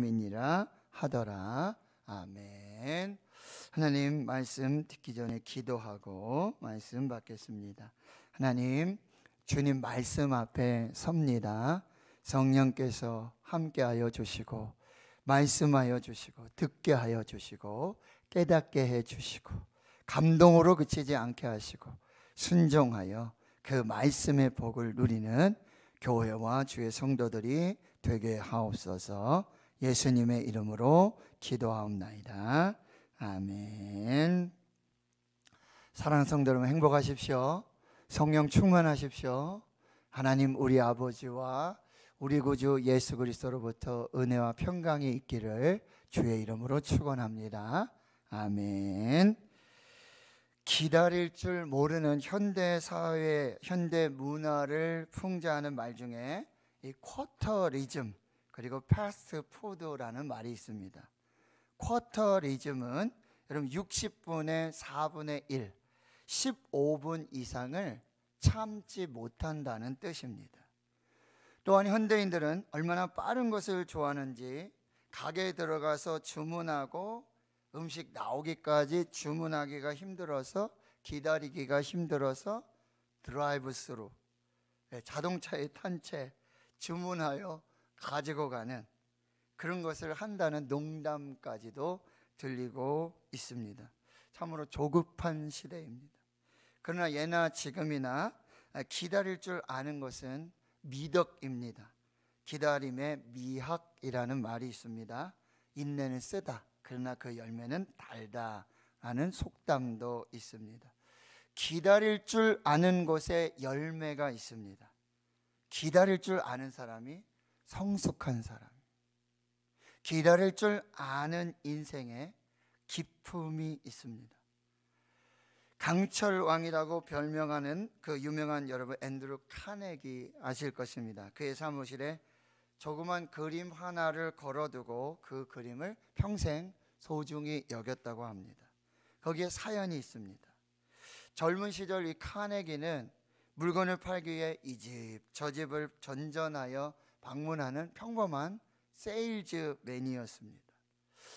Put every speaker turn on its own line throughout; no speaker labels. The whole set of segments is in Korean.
민이라 하더라. 아멘. 하나님 말씀 듣기 전에 기도하고 말씀 받겠습니다. 하나님 주님 말씀 앞에 섭니다. 성령께서 함께하여 주시고 말씀하여 주시고 듣게 하여 주시고 깨닫게 해 주시고 감동으로 그치지 않게 하시고 순종하여 그 말씀의 복을 누리는 교회와 주의 성도들이 되게 하옵소서. 예수님의 이름으로 기도하옵나이다. 아멘. 사랑 성도 여러분 행복하십시오. 성령 충만하십시오. 하나님 우리 아버지와 우리 구주 예수 그리스도로부터 은혜와 평강이 있기를 주의 이름으로 축원합니다. 아멘. 기다릴 줄 모르는 현대 사회, 현대 문화를 풍자하는 말 중에 이 쿼터리즘 그리고 패스트푸드라는 말이 있습니다. 쿼터리즘은 여러분 60분의 4분의 1, 15분 이상을 참지 못한다는 뜻입니다. 또한 현대인들은 얼마나 빠른 것을 좋아하는지 가게에 들어가서 주문하고 음식 나오기까지 주문하기가 힘들어서 기다리기가 힘들어서 드라이브 스루 예, 자동차에 탄 채 주문하여 가지고 가는 그런 것을 한다는 농담까지도 들리고 있습니다. 참으로 조급한 시대입니다. 그러나 예나 지금이나 기다릴 줄 아는 것은 미덕입니다. 기다림의 미학이라는 말이 있습니다. 인내는 쓰다. 그러나 그 열매는 달다. 라는 속담도 있습니다. 기다릴 줄 아는 것에 열매가 있습니다. 기다릴 줄 아는 사람이 성숙한 사람, 기다릴 줄 아는 인생에 기품이 있습니다. 강철 왕이라고 별명하는 그 유명한 여러분 앤드루 카네기 아실 것입니다. 그의 사무실에 조그만 그림 하나를 걸어두고 그 그림을 평생 소중히 여겼다고 합니다. 거기에 사연이 있습니다. 젊은 시절 이 카네기는 물건을 팔기 위해 이 집, 저 집을 전전하여 방문하는 평범한 세일즈맨이었습니다.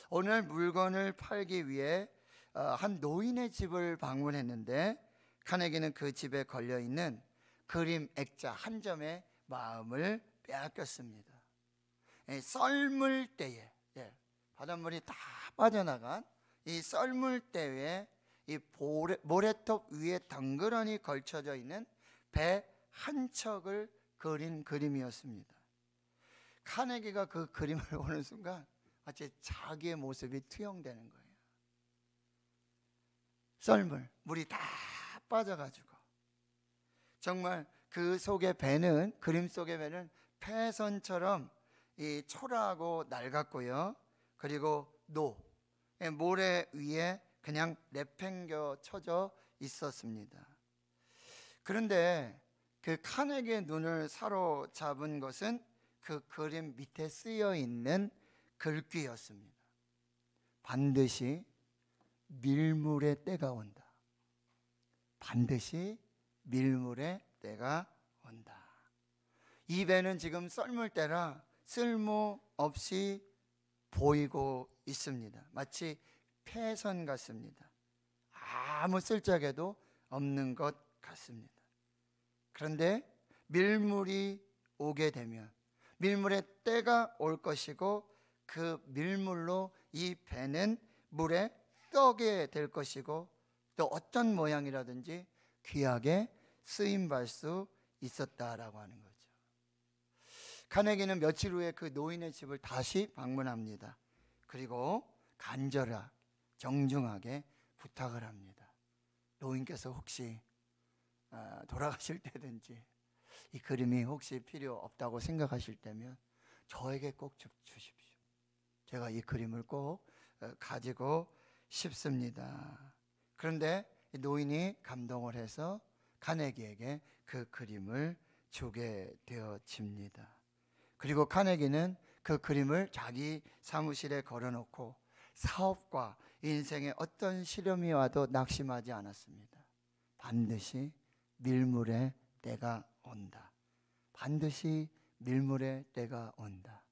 어느 물건을 팔기 위해 어, 한 노인의 집을 방문했는데 칸에게는 그 집에 걸려 있는 그림 액자 한 점의 마음을 빼앗겼습니다. 예, 썰물 때에 예, 바닷물이 다 빠져나간 이 썰물 때에 이 보레, 모래톱 위에 덩그러니 걸쳐져 있는 배 한 척을 그린 그림이었습니다. 카네기가 그 그림을 보는 순간 마치 자기의 모습이 투영되는 거예요. 썰물, 물이 다 빠져가지고 정말 그 속의 배는 그림 속의 배는 폐선처럼 이 초라하고 낡았고요. 그리고 노 예, 모래 위에 그냥 내팽겨 쳐져 있었습니다. 그런데 그 칸에게 눈을 사로잡은 것은 그 그림 밑에 쓰여 있는 글귀였습니다. 반드시 밀물의 때가 온다. 반드시 밀물의 때가 온다. 이 배는 지금 썰물 때라 쓸모 없이 보이고 있습니다. 마치 폐선 같습니다. 아무 쓸적에도 없는 것 같습니다. 그런데 밀물이 오게 되면 밀물의 때가 올 것이고 그 밀물로 이 배는 물에 떠게 될 것이고 또 어떤 모양이라든지 귀하게 쓰임 받수 있었다라고 하는 거죠. 카네기는 며칠 후에 그 노인의 집을 다시 방문합니다. 그리고 간절하 정중하게 부탁을 합니다. 노인께서 혹시 아, 돌아가실 때든지 이 그림이 혹시 필요 없다고 생각하실 때면 저에게 꼭 주십시오. 제가 이 그림을 꼭 어, 가지고 싶습니다. 그런데 노인이 감동을 해서 카네기에게 그 그림을 주게 되어집니다. 그리고 카네기는 그 그림을 자기 사무실에 걸어놓고 사업과 인생의 어떤 시름이 와도 낙심하지 않았습니다. 반드시 밀물에 때가 온다. 반드시 밀물의 때가 온다.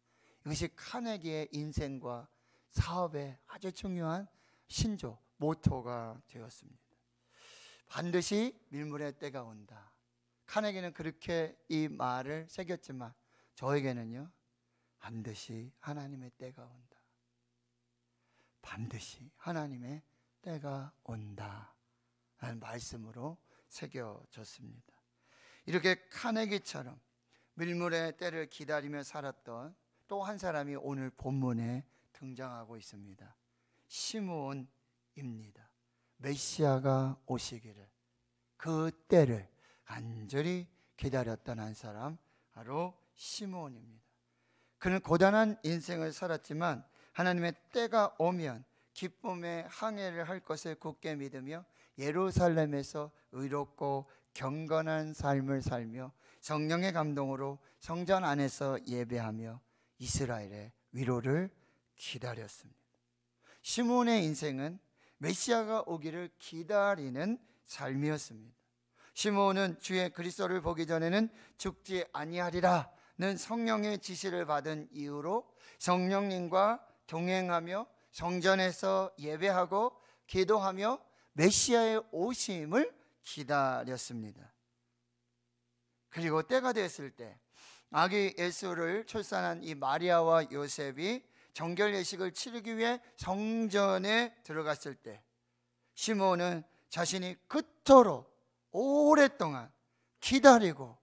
이것이 카네기의 인생과 사업의 아주 중요한 신조, 모토가 되었습니다. 반드시 밀물의 때가 온다. 칸에게는 그렇게 이 말을 새겼지만 저에게는요, 반드시 하나님의 때가 온다. 반드시 하나님의 때가 온다. 라는 말씀으로 새겨졌습니다. 이렇게 카네기처럼 밀물의 때를 기다리며 살았던 또 한 사람이 오늘 본문에 등장하고 있습니다. 시므온입니다. 메시아가 오시기를 그 때를 간절히 기다렸던 한 사람 바로 시므온입니다. 그는 고단한 인생을 살았지만 하나님의 때가 오면 기쁨의 항해를 할 것을 굳게 믿으며 예루살렘에서 의롭고 경건한 삶을 살며 성령의 감동으로 성전 안에서 예배하며 이스라엘의 위로를 기다렸습니다. 시몬의 인생은 메시아가 오기를 기다리는 삶이었습니다. 시몬은 주의 그리스도를 보기 전에는 죽지 아니하리라는 성령의 지시를 받은 이후로 성령님과 동행하며 성전에서 예배하고 기도하며 메시아의 오심을 기다렸습니다. 그리고 때가 됐을 때 아기 예수를 출산한 이 마리아와 요셉이 정결 예식을 치르기 위해 성전에 들어갔을 때 시몬은 자신이 그토록 오랫동안 기다리고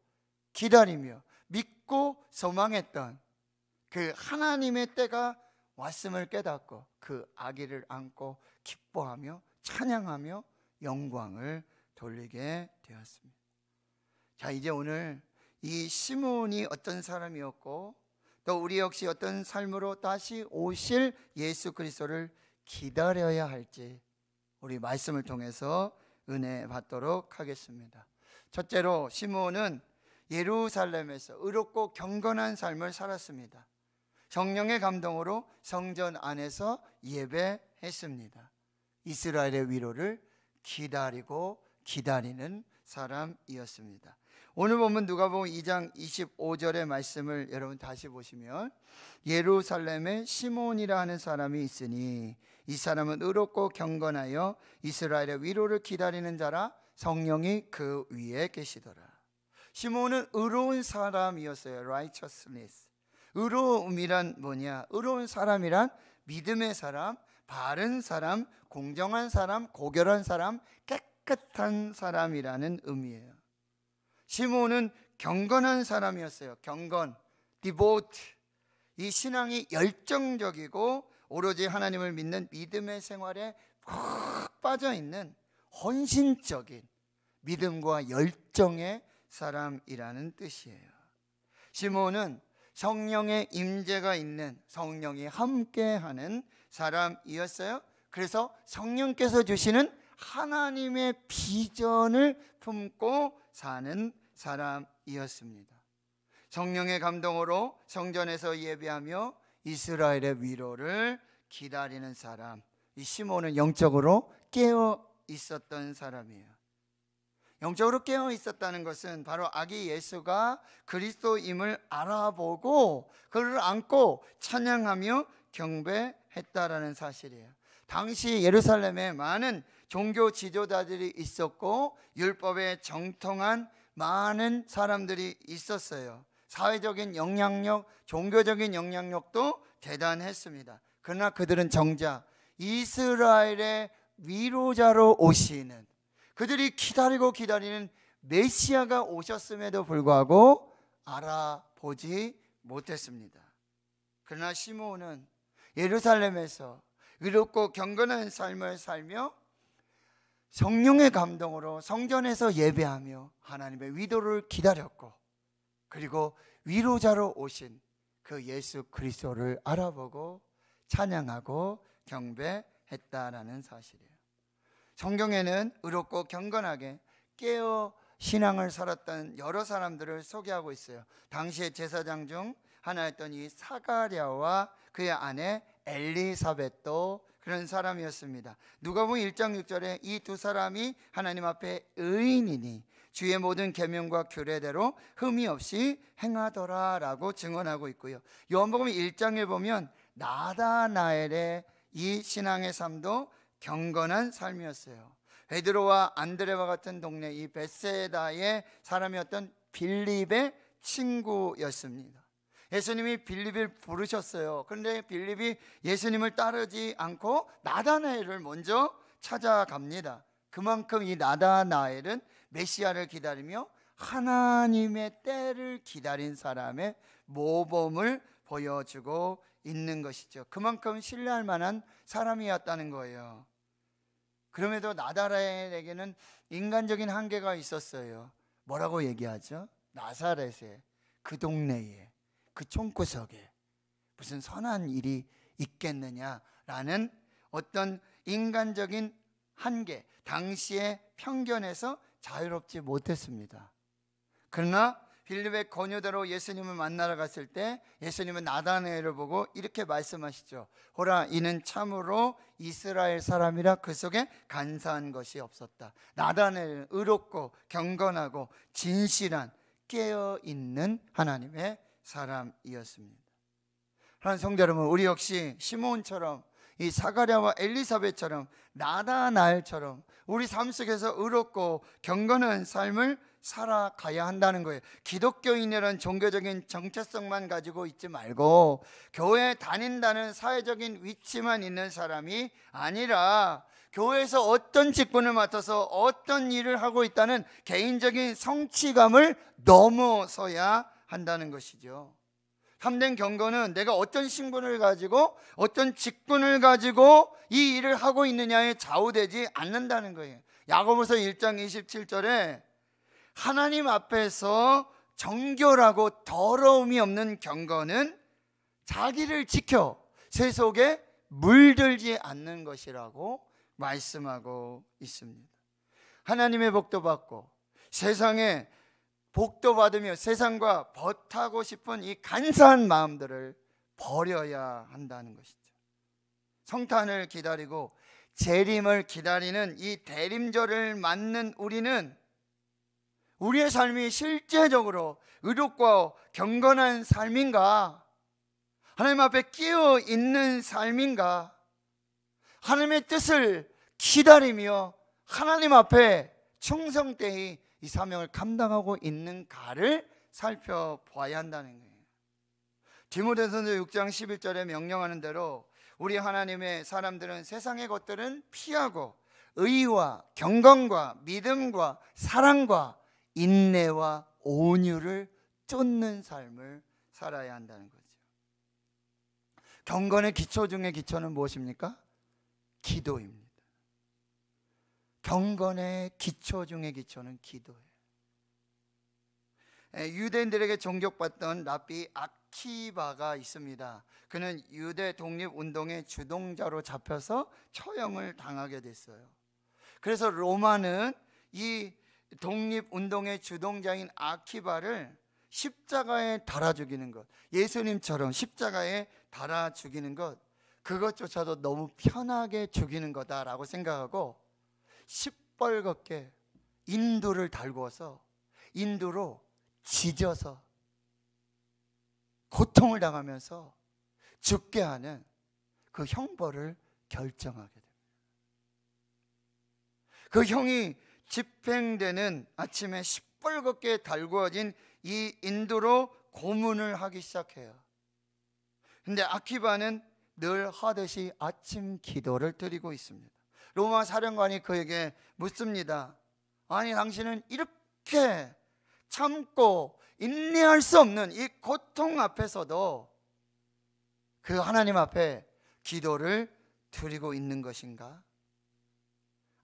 기다리며 믿고 소망했던 그 하나님의 때가 왔음을 깨닫고 그 아기를 안고 기뻐하며 찬양하며 영광을 돌리게 되었습니다. 자, 이제 오늘 이 시몬이 어떤 사람이었고 또 우리 역시 어떤 삶으로 다시 오실 예수 그리스도를 기다려야 할지 우리 말씀을 통해서 은혜 받도록 하겠습니다. 첫째로 시몬은 예루살렘에서 의롭고 경건한 삶을 살았습니다. 성령의 감동으로 성전 안에서 예배했습니다. 이스라엘의 위로를 기다리고 기다리는 사람이었습니다. 오늘 보면 누가복음 2장 25절의 말씀을 여러분 다시 보시면 예루살렘에 시몬이라 하는 사람이 있으니 이 사람은 의롭고 경건하여 이스라엘의 위로를 기다리는 자라 성령이 그 위에 계시더라. 시몬은 의로운 사람이었어요. righteousness. 의로움이란 뭐냐? 의로운 사람이란 믿음의 사람, 바른 사람, 공정한 사람, 고결한 사람, 깨끗 깨끗한 사람이라는 의미예요. 시몬은 경건한 사람이었어요. 경건, 디보트. 이 신앙이 열정적이고 오로지 하나님을 믿는 믿음의 생활에 푹 빠져 있는 헌신적인 믿음과 열정의 사람이라는 뜻이에요. 시몬은 성령의 임재가 있는 성령이 함께하는 사람이었어요. 그래서 성령께서 주시는 하나님의 비전을 품고 사는 사람이었습니다. 성령의 감동으로 성전에서 예배하며 이스라엘의 위로를 기다리는 사람. 이 시몬은 영적으로 깨어 있었던 사람이에요. 영적으로 깨어 있었다는 것은 바로 아기 예수가 그리스도임을 알아보고 그를 안고 찬양하며 경배했다라는 사실이에요. 당시 예루살렘에 많은 종교 지도자들이 있었고 율법에 정통한 많은 사람들이 있었어요. 사회적인 영향력, 종교적인 영향력도 대단했습니다. 그러나 그들은 정작 이스라엘의 위로자로 오시는 그들이 기다리고 기다리는 메시아가 오셨음에도 불구하고 알아보지 못했습니다. 그러나 시몬은 예루살렘에서 의롭고 경건한 삶을 살며 성령의 감동으로 성전에서 예배하며 하나님의 위도를 기다렸고 그리고 위로자로 오신 그 예수 그리스도를 알아보고 찬양하고 경배했다라는 사실이에요. 성경에는 의롭고 경건하게 깨어 신앙을 살았던 여러 사람들을 소개하고 있어요. 당시의 제사장 중 하나 였더니 사가랴와 그의 아내 엘리사벳도 그런 사람이었습니다. 누가복음 1장 6절에 이 두 사람이 하나님 앞에 의인이니 주의 모든 계명과 규례대로 흠이 없이 행하더라라고 증언하고 있고요. 요한복음 1장에 보면 나다나엘의 이 신앙의 삶도 경건한 삶이었어요. 베드로와 안드레와 같은 동네 이 베세다의 사람이었던 빌립의 친구였습니다. 예수님이 빌립을 부르셨어요. 그런데 빌립이 예수님을 따르지 않고 나다나엘을 먼저 찾아갑니다. 그만큼 이 나다나엘은 메시아를 기다리며 하나님의 때를 기다린 사람의 모범을 보여주고 있는 것이죠. 그만큼 신뢰할 만한 사람이었다는 거예요. 그럼에도 나다라엘에게는 인간적인 한계가 있었어요. 뭐라고 얘기하죠? 나사렛에 그 동네에 그 총구석에 무슨 선한 일이 있겠느냐라는 어떤 인간적인 한계, 당시의 편견에서 자유롭지 못했습니다. 그러나 빌립의 권유대로 예수님을 만나러 갔을 때 예수님은 나다네를 보고 이렇게 말씀하시죠. 호라 이는 참으로 이스라엘 사람이라 그 속에 간사한 것이 없었다. 나다네는 의롭고 경건하고 진실한 깨어 있는 하나님의 사람이었습니다. 하나님 성도 여러분, 우리 역시 시몬처럼 이 사가랴와 엘리사벳처럼 나다나엘처럼 우리 삶 속에서 의롭고 경건한 삶을 살아가야 한다는 거예요. 기독교인이라는 종교적인 정체성만 가지고 있지 말고 교회 다닌다는 사회적인 위치만 있는 사람이 아니라 교회에서 어떤 직분을 맡아서 어떤 일을 하고 있다는 개인적인 성취감을 넘어서야 한다는 것이죠. 참된 경건은 내가 어떤 신분을 가지고 어떤 직분을 가지고 이 일을 하고 있느냐에 좌우되지 않는다는 거예요. 야고보서 1장 27절에 하나님 앞에서 정결하고 더러움이 없는 경건은 자기를 지켜 세속에 물들지 않는 것이라고 말씀하고 있습니다. 하나님의 복도 받고 세상에 복도 받으며 세상과 버타고 싶은 이 간사한 마음들을 버려야 한다는 것이죠. 성탄을 기다리고 재림을 기다리는 이 대림절을 맞는 우리는 우리의 삶이 실제적으로 의롭고 경건한 삶인가? 하나님 앞에 끼어 있는 삶인가? 하나님의 뜻을 기다리며 하나님 앞에 충성되이 이 사명을 감당하고 있는가를 살펴봐야 한다는 거예요. 디모데전서 6장 11절에 명령하는 대로 우리 하나님의 사람들은 세상의 것들은 피하고 의와 경건과 믿음과 사랑과 인내와 온유를 쫓는 삶을 살아야 한다는 거죠. 경건의 기초 중의 기초는 무엇입니까? 기도입니다. 경건의 기초 중의 기초는 기도예요. 유대인들에게 존경받던 라비 아키바가 있습니다. 그는 유대 독립 운동의 주동자로 잡혀서 처형을 당하게 됐어요. 그래서 로마는 이 독립 운동의 주동자인 아키바를 십자가에 달아 죽이는 것, 예수님처럼 십자가에 달아 죽이는 것, 그것조차도 너무 편하게 죽이는 거다라고 생각하고 시뻘겋게 인두를 달구어서 인두로 지져서 고통을 당하면서 죽게 하는 그 형벌을 결정하게 됩니다. 그 형이 집행되는 아침에 시뻘겋게 달구어진 이 인두로 고문을 하기 시작해요. 근데 아키바는 늘 하듯이 아침 기도를 드리고 있습니다. 로마 사령관이 그에게 묻습니다. 아니 당신은 이렇게 참고 인내할 수 없는 이 고통 앞에서도 그 하나님 앞에 기도를 드리고 있는 것인가?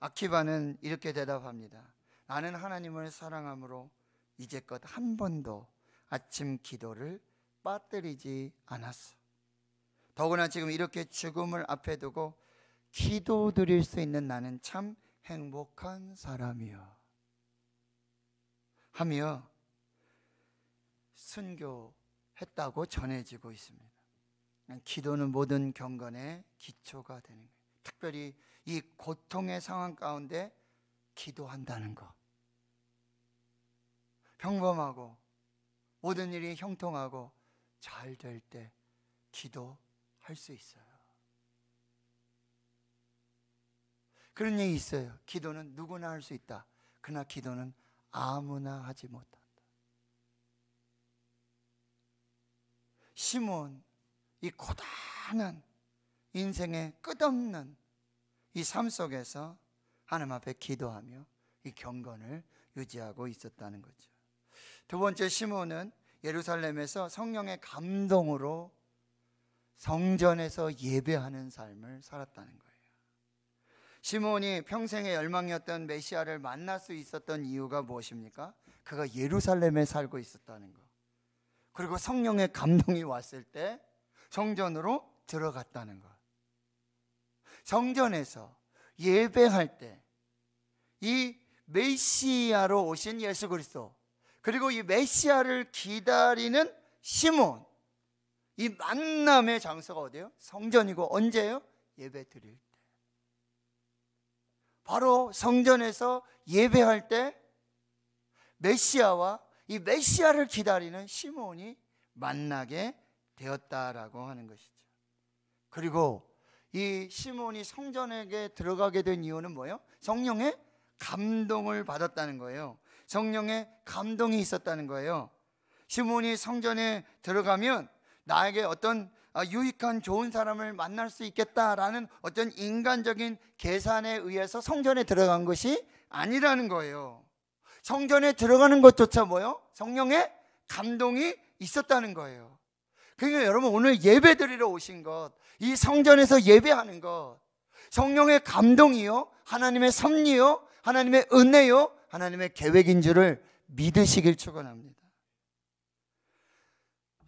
아키바는 이렇게 대답합니다. 나는 하나님을 사랑함으로 이제껏 한 번도 아침 기도를 빠뜨리지 않았어. 더구나 지금 이렇게 죽음을 앞에 두고 기도 드릴 수 있는 나는 참 행복한 사람이요. 하며 순교했다고 전해지고 있습니다. 기도는 모든 경건의 기초가 되는 거예요. 특별히 이 고통의 상황 가운데 기도한다는 것. 평범하고 모든 일이 형통하고 잘 될 때 기도할 수 있어요. 그런 얘기 있어요. 기도는 누구나 할 수 있다. 그러나 기도는 아무나 하지 못한다. 시몬, 이 고단한 인생의 끝없는 이 삶 속에서 하나님 앞에 기도하며 이 경건을 유지하고 있었다는 거죠. 두 번째 시몬은 예루살렘에서 성령의 감동으로 성전에서 예배하는 삶을 살았다는 거예요. 시몬이 평생의 열망이었던 메시아를 만날 수 있었던 이유가 무엇입니까? 그가 예루살렘에 살고 있었다는 거. 그리고 성령의 감동이 왔을 때 성전으로 들어갔다는 것. 성전에서 예배할 때 이 메시아로 오신 예수 그리스도 그리고 이 메시아를 기다리는 시몬 이 만남의 장소가 어디예요? 성전이고 언제예요? 예배 드릴 바로 성전에서 예배할 때 메시아와 이 메시아를 기다리는 시몬이 만나게 되었다라고 하는 것이죠. 그리고 이 시몬이 성전에게 들어가게 된 이유는 뭐예요? 성령의 감동을 받았다는 거예요. 성령의 감동이 있었다는 거예요. 시몬이 성전에 들어가면 나에게 어떤 아, 유익한 좋은 사람을 만날 수 있겠다라는 어떤 인간적인 계산에 의해서 성전에 들어간 것이 아니라는 거예요. 성전에 들어가는 것조차 뭐요? 성령의 감동이 있었다는 거예요. 그러니까 여러분 오늘 예배 드리러 오신 것, 이 성전에서 예배하는 것, 성령의 감동이요, 하나님의 섭리요, 하나님의 은혜요, 하나님의 계획인 줄을 믿으시길 축원합니다.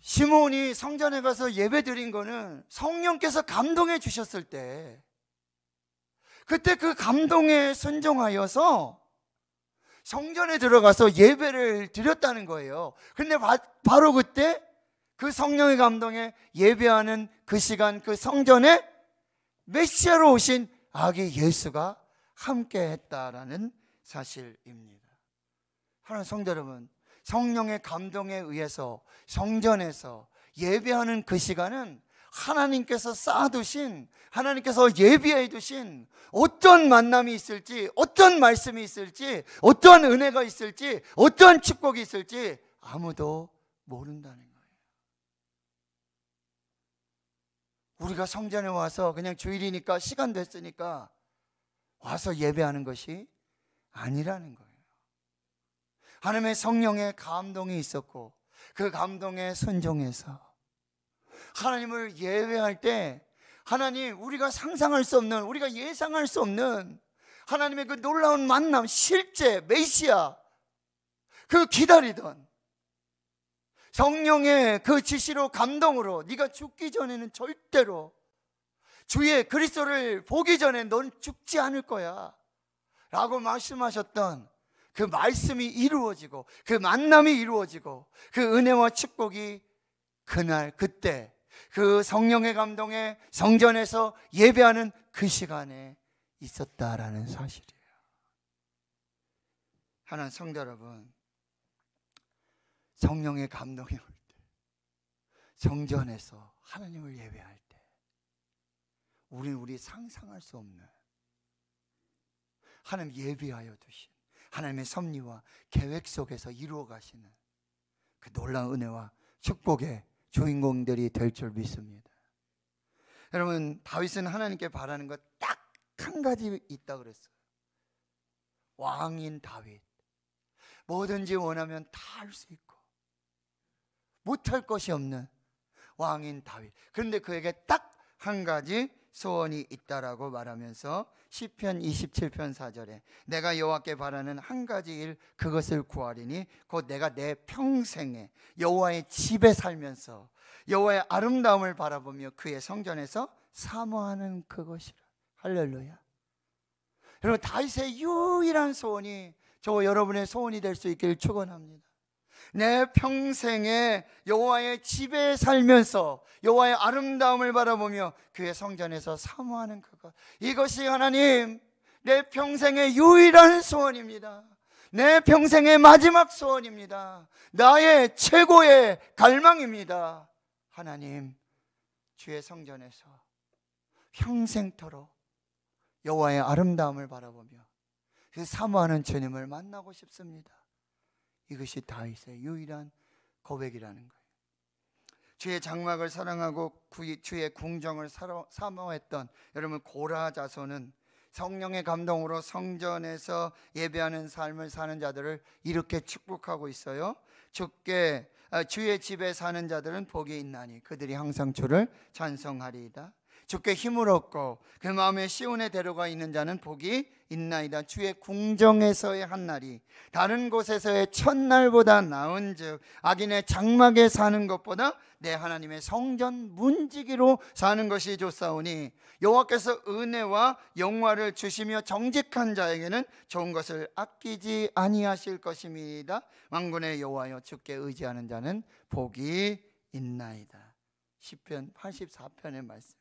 시몬이 성전에 가서 예배 드린 거는 성령께서 감동해 주셨을 때 그때 그 감동에 순종하여서 성전에 들어가서 예배를 드렸다는 거예요. 근데 바, 로 그때 그 성령의 감동에 예배하는 그 시간 그 성전에 메시아로 오신 아기 예수가 함께 했다라는 사실입니다. 하나님 성도 여러분, 성령의 감동에 의해서 성전에서 예배하는 그 시간은 하나님께서 쌓아두신 하나님께서 예비해 두신 어떤 만남이 있을지 어떤 말씀이 있을지 어떤 은혜가 있을지 어떤 축복이 있을지 아무도 모른다는 거예요. 우리가 성전에 와서 그냥 주일이니까 시간 됐으니까 와서 예배하는 것이 아니라는 거예요. 하나님의 성령의 감동이 있었고 그 감동에 순종해서 하나님을 예외할 때 하나님 우리가 상상할 수 없는 우리가 예상할 수 없는 하나님의 그 놀라운 만남 실제 메시아 그 기다리던 성령의 그 지시로 감동으로 네가 죽기 전에는 절대로 주의 그리스도를 보기 전에 넌 죽지 않을 거야 라고 말씀하셨던 그 말씀이 이루어지고 그 만남이 이루어지고 그 은혜와 축복이 그날 그때 그 성령의 감동에 성전에서 예배하는 그 시간에 있었다라는 사실이에요. 하나님 성도 여러분 성령의 감동이 올 때, 성전에서 하나님을 예배할 때, 우리는 우리 상상할 수 없는 하나님 예비하여 두신 하나님의 섭리와 계획 속에서 이루어 가시는 그 놀라운 은혜와 축복의 주인공들이 될 줄 믿습니다. 여러분 다윗은 하나님께 바라는 것 딱 한 가지 있다 그랬어요. 왕인 다윗. 뭐든지 원하면 다 할 수 있고 못할 것이 없는 왕인 다윗. 그런데 그에게 딱 한 가지 소원이 있다라고 말하면서 시편 27편 4절에 내가 여호와께 바라는 한 가지 일 그것을 구하리니 곧 내가 내 평생에 여호와의 집에 살면서 여호와의 아름다움을 바라보며 그의 성전에서 사모하는 그것이라 할렐루야 여러분 다윗의 유일한 소원이 저 여러분의 소원이 될 수 있기를 축원합니다 내 평생에 여호와의 집에 살면서 여호와의 아름다움을 바라보며 그의 성전에서 사모하는 그것 이것이 하나님 내 평생의 유일한 소원입니다. 내 평생의 마지막 소원입니다. 나의 최고의 갈망입니다. 하나님 주의 성전에서 평생토록 여호와의 아름다움을 바라보며 그 사모하는 주님을 만나고 싶습니다. 이것이 다윗의 유일한 고백이라는 거예요. 주의 장막을 사랑하고 주의 궁정을 사모했던 여러분 고라 자손은 성령의 감동으로 성전에서 예배하는 삶을 사는 자들을 이렇게 축복하고 있어요. 주께 아, 주의 집에 사는 자들은 복이 있나니 그들이 항상 주를 찬송하리이다. 주께 힘을 얻고 그 마음에 시온의 대로가 있는 자는 복이 있나이다 주의 궁정에서의 한 날이 다른 곳에서의 첫날보다 나은즉 악인의 장막에 사는 것보다 내 하나님의 성전 문지기로 사는 것이 좋사오니 여호와께서 은혜와 영화를 주시며 정직한 자에게는 좋은 것을 아끼지 아니하실 것임이다 망군의 여호와여 주께 의지하는 자는 복이 있나이다 시편 84편의 말씀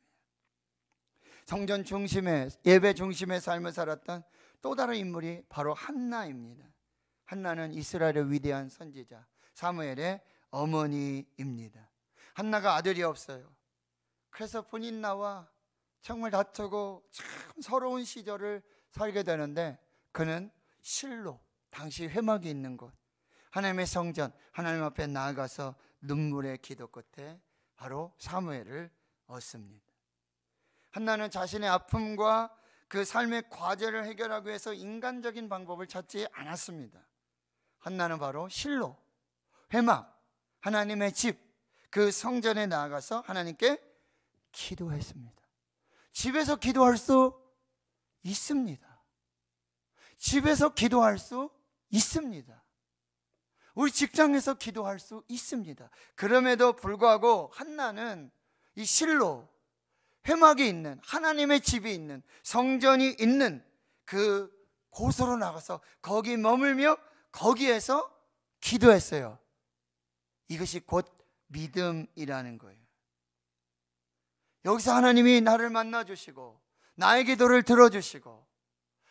성전 중심의 예배 중심의 삶을 살았던 또 다른 인물이 바로 한나입니다. 한나는 이스라엘의 위대한 선지자 사무엘의 어머니입니다. 한나가 아들이 없어요. 그래서 본인 나와 정말 다투고 참 서러운 시절을 살게 되는데 그는 실로 당시 회막이 있는 곳 하나님의 성전 하나님 앞에 나아가서 눈물의 기도 끝에 바로 사무엘을 얻습니다. 한나는 자신의 아픔과 그 삶의 과제를 해결하기 위해서 인간적인 방법을 찾지 않았습니다. 한나는 바로 실로, 회막, 하나님의 집, 그 성전에 나아가서 하나님께 기도했습니다. 집에서 기도할 수 있습니다. 집에서 기도할 수 있습니다. 우리 직장에서 기도할 수 있습니다. 그럼에도 불구하고 한나는 이 실로 회막이 있는 하나님의 집이 있는 성전이 있는 그 곳으로 나가서 거기 머물며 거기에서 기도했어요. 이것이 곧 믿음이라는 거예요. 여기서 하나님이 나를 만나 주시고 나의 기도를 들어 주시고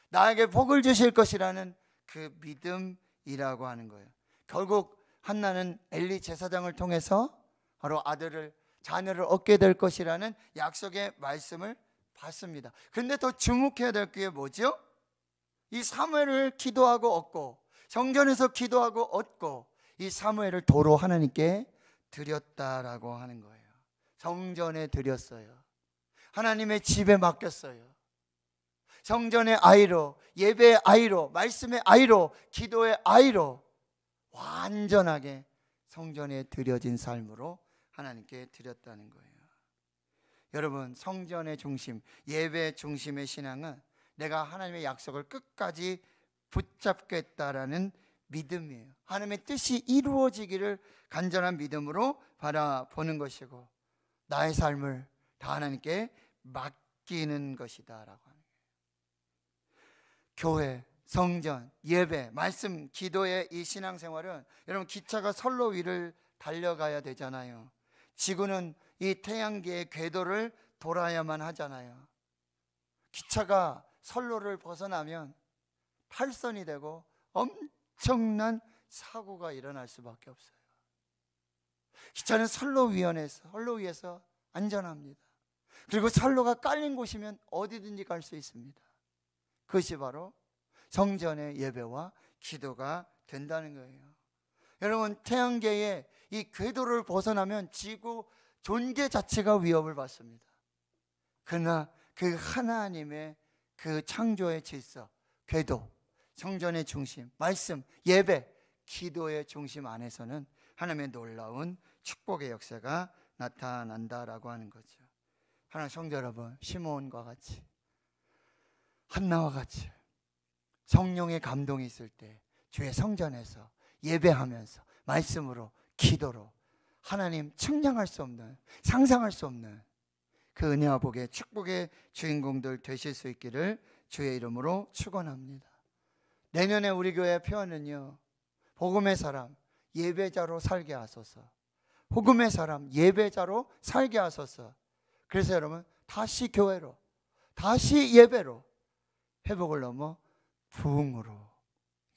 나에게 복을 주실 것이라는 그 믿음이라고 하는 거예요. 결국 한나는 엘리 제사장을 통해서 바로 아들을 자녀를 얻게 될 것이라는 약속의 말씀을 받습니다. 그런데 더 주목해야 될 게 뭐죠? 이 사무엘을 기도하고 얻고 성전에서 기도하고 얻고 이 사무엘을 도로 하나님께 드렸다라고 하는 거예요. 성전에 드렸어요. 하나님의 집에 맡겼어요. 성전의 아이로, 예배의 아이로, 말씀의 아이로, 기도의 아이로 완전하게 성전에 드려진 삶으로 하나님께 드렸다는 거예요. 여러분, 성전의 중심, 예배 중심의 신앙은 내가 하나님의 약속을 끝까지 붙잡겠다라는 믿음이에요. 하나님의 뜻이 이루어지기를 간절한 믿음으로 바라보는 것이고 나의 삶을 다 하나님께 맡기는 것이다라고 하는 거예요. 교회, 성전, 예배, 말씀, 기도의 이 신앙생활은 여러분 기차가 선로 위를 달려가야 되잖아요. 지구는 이 태양계의 궤도를 돌아야만 하잖아요. 기차가 선로를 벗어나면 팔선이 되고 엄청난 사고가 일어날 수밖에 없어요. 기차는 선로 위원에서 선로 위에서 안전합니다. 그리고 선로가 깔린 곳이면 어디든지 갈 수 있습니다. 그것이 바로 성전의 예배와 기도가 된다는 거예요. 여러분 태양계의 이 궤도를 벗어나면 지구 존재 자체가 위협을 받습니다. 그러나 그 하나님의 그 창조의 질서, 궤도, 성전의 중심, 말씀, 예배, 기도의 중심 안에서는 하나님의 놀라운 축복의 역사가 나타난다라고 하는 거죠. 하나님 성자 여러분, 시몬과 같이 한나와 같이 성령의 감동이 있을 때 주의 성전에서 예배하면서 말씀으로 기도로 하나님 측량할 수 없는 상상할 수 없는 그 은혜와 복의 축복의 주인공들 되실 수 있기를 주의 이름으로 축원합니다. 내년에 우리 교회 표현은요. 복음의 사람 예배자로 살게 하소서. 복음의 사람 예배자로 살게 하소서. 그래서 여러분 다시 교회로 다시 예배로 회복을 넘어 부흥으로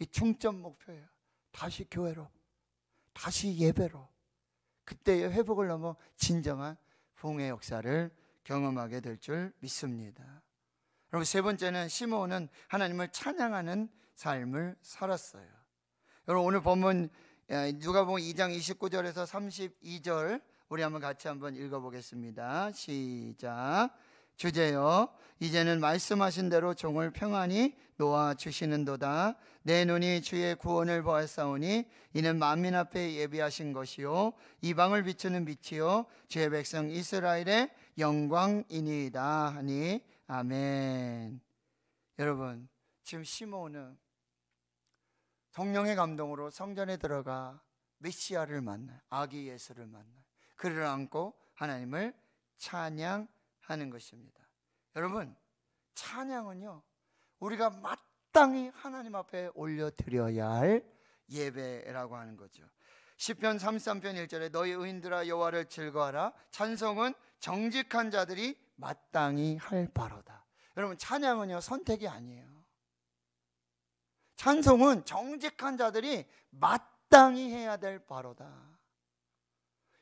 이 중점 목표예요. 다시 교회로 다시 예배로 그때의 회복을 넘어 진정한 봉의 역사를 경험하게 될 줄 믿습니다. 여러분 세 번째는 시므온은 하나님을 찬양하는 삶을 살았어요. 여러분 오늘 본문 예, 누가복음 2장 29절에서 32절 우리 한번 같이 한번 읽어보겠습니다. 시작. 주제요. 이제는 말씀하신 대로 종을 평안히 놓아 주시는도다. 내 눈이 주의 구원을 보았사오니 이는 만민 앞에 예비하신 것이요 이방을 비추는 빛이요 주의 백성 이스라엘의 영광이니이다 하니 아멘. 여러분 지금 시몬은 성령의 감동으로 성전에 들어가 메시아를 만나 아기 예수를 만나 그를 안고 하나님을 찬양 하는 것입니다. 여러분, 찬양은요, 우리가 마땅히 하나님 앞에 올려드려야 할 예배라고 하는 거죠. 10편 33편 1절에 너희 의인들아 여와를 즐거워라 찬송은 정직한 자들이 마땅히 할 바로다 여러분 찬양은요 선택이 아니에요 찬송은 정직한 자들이 마땅히 해야 될 바로다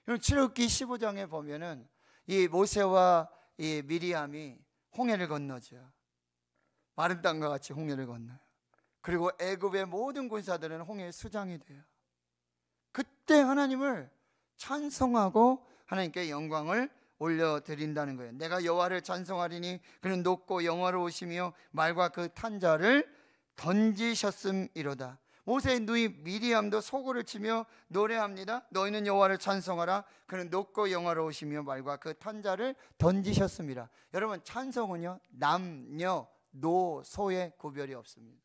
여러분 출애기 15장에 보면은 이 모세와 이 미리암이 홍해를 건너죠. 마른 땅과 같이 홍해를 건너요. 그리고 애굽의 모든 군사들은 홍해의 수장이 돼요. 그때 하나님을 찬송하고 하나님께 영광을 올려드린다는 거예요. 내가 여호와를 찬송하리니 그는 높고 영화로우시며 말과 그 탄자를 던지셨음이로다. 모세의 누이 미리암도 소고를 치며 노래합니다. 너희는 여호와를 찬송하라. 그는 높고 영화로우시며 말과 그 탄자를 던지셨습니다. 여러분 찬송은요 남녀 노소의 구별이 없습니다.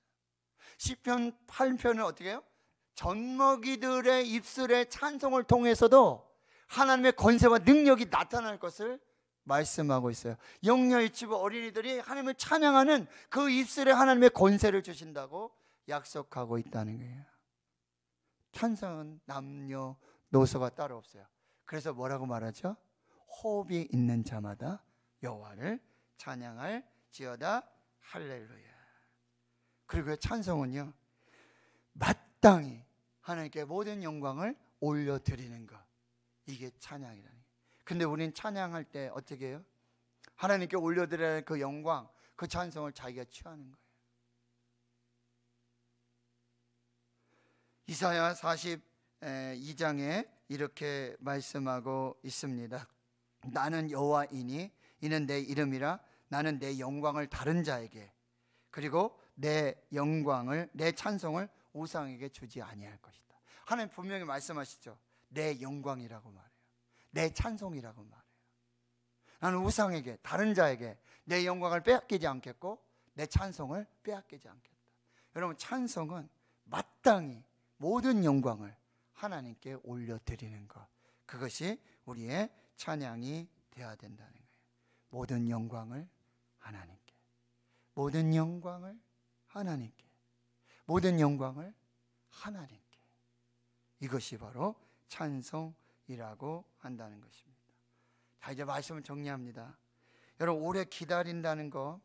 시편 8편은 어떻게 해요? 전먹이들의 입술에 찬송을 통해서도 하나님의 권세와 능력이 나타날 것을 말씀하고 있어요. 영녀 유치부 어린이들이 하나님을 찬양하는 그 입술에 하나님의 권세를 주신다고 약속하고 있다는 거예요. 찬성은 남녀 노소가 따로 없어요. 그래서 뭐라고 말하죠? 호흡이 있는 자마다 여호와를 찬양할 지어다 할렐루야. 그리고 찬성은요. 마땅히 하나님께 모든 영광을 올려 드리는 것. 이게 찬양이라는 거예요. 근데 우리 찬양할 때 어떻게 해요? 하나님께 올려 드려야 그 영광, 그 찬성을 자기가 취하는 거예요. 이사야 42장에 이렇게 말씀하고 있습니다. 나는 여호와이니 이는 내 이름이라 나는 내 영광을 다른 자에게 그리고 내 영광을 내 찬송을 우상에게 주지 아니할 것이다. 하나님 분명히 말씀하시죠. 내 영광이라고 말해요. 내 찬송이라고 말해요. 나는 우상에게 다른 자에게 내 영광을 빼앗기지 않겠고 내 찬송을 빼앗기지 않겠다. 여러분 찬송은 마땅히 모든 영광을 하나님께 올려드리는 것. 그것이 우리의 찬양이 되어야 된다는 거예요. 모든 영광을 하나님께. 모든 영광을 하나님께. 모든 영광을 하나님께. 이것이 바로 찬송이라고 한다는 것입니다. 자, 이제 말씀을 정리합니다. 여러분, 오래 기다린다는 거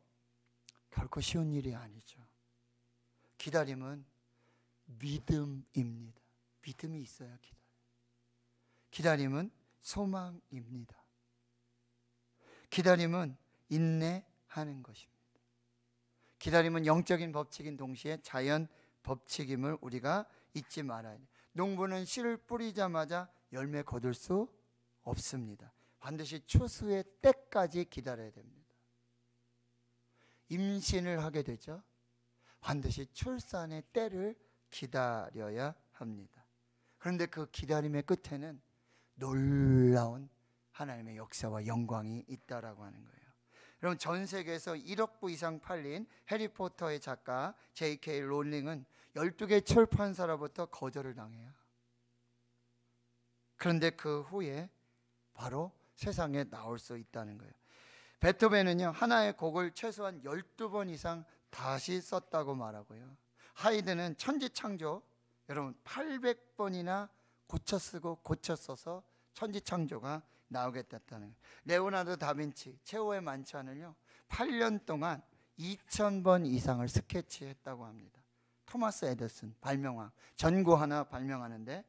결코 쉬운 일이 아니죠. 기다림은 믿음입니다. 믿음이 있어야 기다려. 기다림은 소망입니다. 기다림은 인내하는 것입니다. 기다림은 영적인 법칙인 동시에 자연 법칙임을 우리가 잊지 말아야 돼. 농부는 씨를 뿌리자마자 열매 거둘 수 없습니다. 반드시 추수의 때까지 기다려야 됩니다. 임신을 하게 되죠. 반드시 출산의 때를 기다려야 합니다. 그런데 그 기다림의 끝에는 놀라운 하나님의 역사와 영광이 있다라고 하는 거예요. 여러전 세계에서 1억 부 이상 팔린 해리포터의 작가 J.K. 롤링은 12개 출판사로부터 거절을 당해요. 그런데 그 후에 바로 세상에 나올 수 있다는 거예요. 베토벤은요. 하나의 곡을 최소한 12번 이상 다시 썼다고 말하고요. 하이든은 천지창조 여러분 800번이나 고쳐 쓰고 고쳐 써서 천지창조가 나오게 됐다는 거예요. 레오나르도 다빈치 최후의 만찬을요 8년 동안 2,000번 이상을 스케치했다고 합니다. 토마스 에더슨 발명왕 전구 하나 발명하는데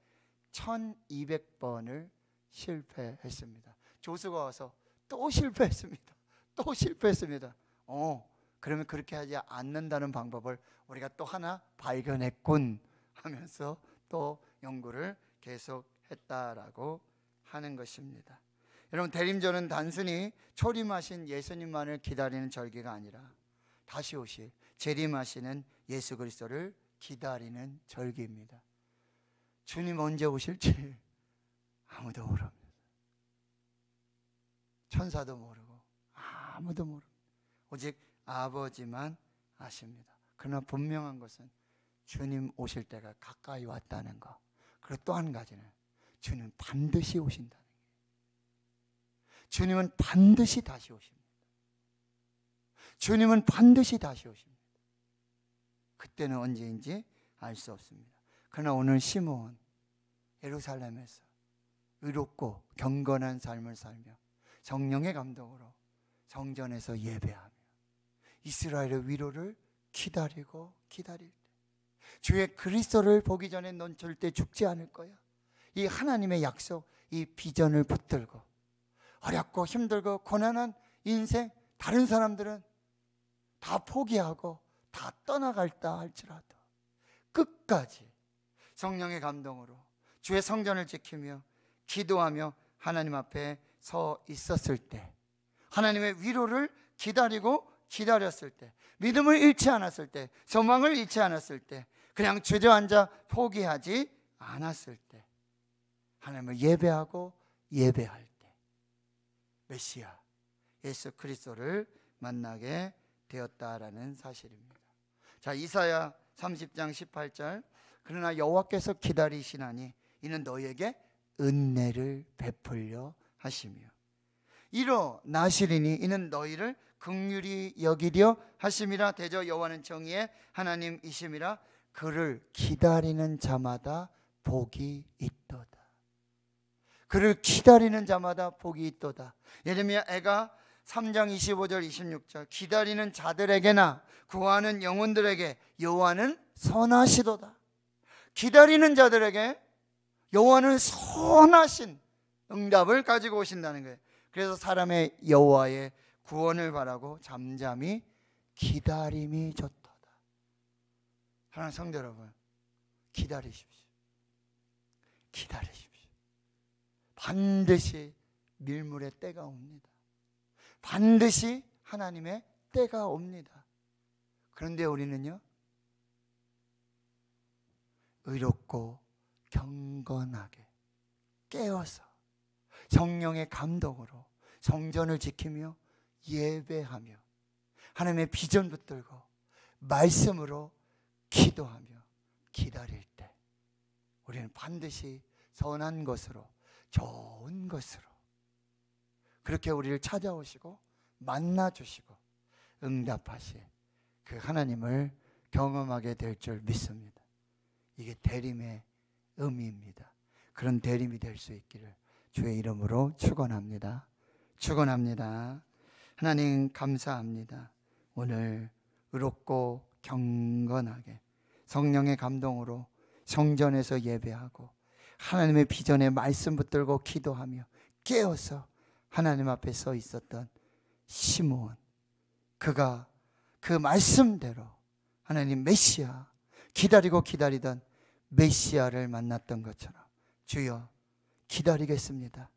1,200번을 실패했습니다. 조수가 와서 또 실패했습니다. 또 실패했습니다. 어, 그러면 그렇게 하지 않는다는 방법을 우리가 또 하나 발견했군 하면서 또 연구를 계속했다라고 하는 것입니다. 여러분 대림절은 단순히 초림하신 예수님만을 기다리는 절기가 아니라 다시 오실 재림하시는 예수 그리스도를 기다리는 절기입니다. 주님 언제 오실지 아무도 모릅니다. 천사도 모르고 아무도 모릅니다. 오직 아버지만 아십니다. 그러나 분명한 것은 주님 오실 때가 가까이 왔다는 것. 그리고 또 한 가지는 주님 반드시 오신다는 것. 주님은 반드시 다시 오십니다. 주님은 반드시 다시 오십니다. 그때는 언제인지 알 수 없습니다. 그러나 오늘 시몬 예루살렘에서 의롭고 경건한 삶을 살며 성령의 감동으로 성전에서 예배하며 이스라엘의 위로를 기다리고 기다릴 때 주의 그리스도를 보기 전에 넌 절대 죽지 않을 거야. 이 하나님의 약속, 이 비전을 붙들고 어렵고 힘들고 고난한 인생 다른 사람들은 다 포기하고 다 떠나갈다 할지라도 끝까지 성령의 감동으로 주의 성전을 지키며 기도하며 하나님 앞에 서 있었을 때 하나님의 위로를 기다리고 기다렸을 때, 믿음을 잃지 않았을 때, 소망을 잃지 않았을 때, 그냥 주저앉아 포기하지 않았을 때, 하나님을 예배하고 예배할 때, 메시아, 예수 그리스도를 만나게 되었다라는 사실입니다. 자, 이사야 30장 18절. 그러나 여호와께서 기다리시나니 이는 너에게 희 은혜를 베풀려 하시며 이로 나시리니 이는 너희를 극률이 여기려 하심이라 대저 여호와는 정의의 하나님이심이라 그를 기다리는 자마다 복이 있도다. 그를 기다리는 자마다 복이 있도다. 예레미야 애가 3장 25절 26절 기다리는 자들에게나 구하는 영혼들에게 여호와는 선하시도다. 기다리는 자들에게 여호와는 선하신 응답을 가지고 오신다는 거예요. 그래서 사람의 여호와의 구원을 바라고 잠잠히 기다림이 좋도다. 하나님 성도 여러분, 기다리십시오. 기다리십시오. 반드시 밀물의 때가 옵니다. 반드시 하나님의 때가 옵니다. 그런데 우리는요, 의롭고 경건하게 깨어서 성령의 감독으로 성전을 지키며 예배하며 하나님의 비전 붙들고 말씀으로 기도하며 기다릴 때 우리는 반드시 선한 것으로 좋은 것으로 그렇게 우리를 찾아오시고 만나 주시고 응답하실 그 하나님을 경험하게 될 줄 믿습니다. 이게 대림의 의미입니다. 그런 대림이 될 수 있기를 주의 이름으로 축원합니다. 축원합니다. 하나님 감사합니다. 오늘 의롭고 경건하게 성령의 감동으로 성전에서 예배하고 하나님의 비전에 말씀 붙들고 기도하며 깨어서 하나님 앞에 서 있었던 시므온 그가 그 말씀대로 하나님 메시아 기다리고 기다리던 메시아를 만났던 것처럼 주여 기다리겠습니다.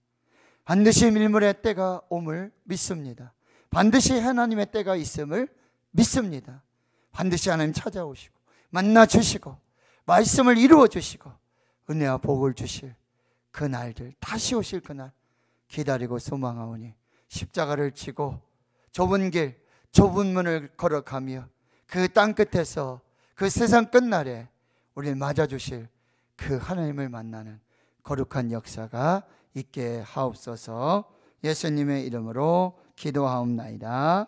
반드시 밀물의 때가 옴을 믿습니다. 반드시 하나님의 때가 있음을 믿습니다. 반드시 하나님 찾아오시고 만나 주시고 말씀을 이루어 주시고 은혜와 복을 주실 그 날들 다시 오실 그날 기다리고 소망하오니 십자가를 지고 좁은 길 좁은 문을 걸어가며 그 땅 끝에서 그 세상 끝날에 우리 맞아 주실 그 하나님을 만나는 거룩한 역사가 있게 하옵소서 예수님의 이름으로 기도하옵나이다.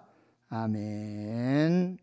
아멘.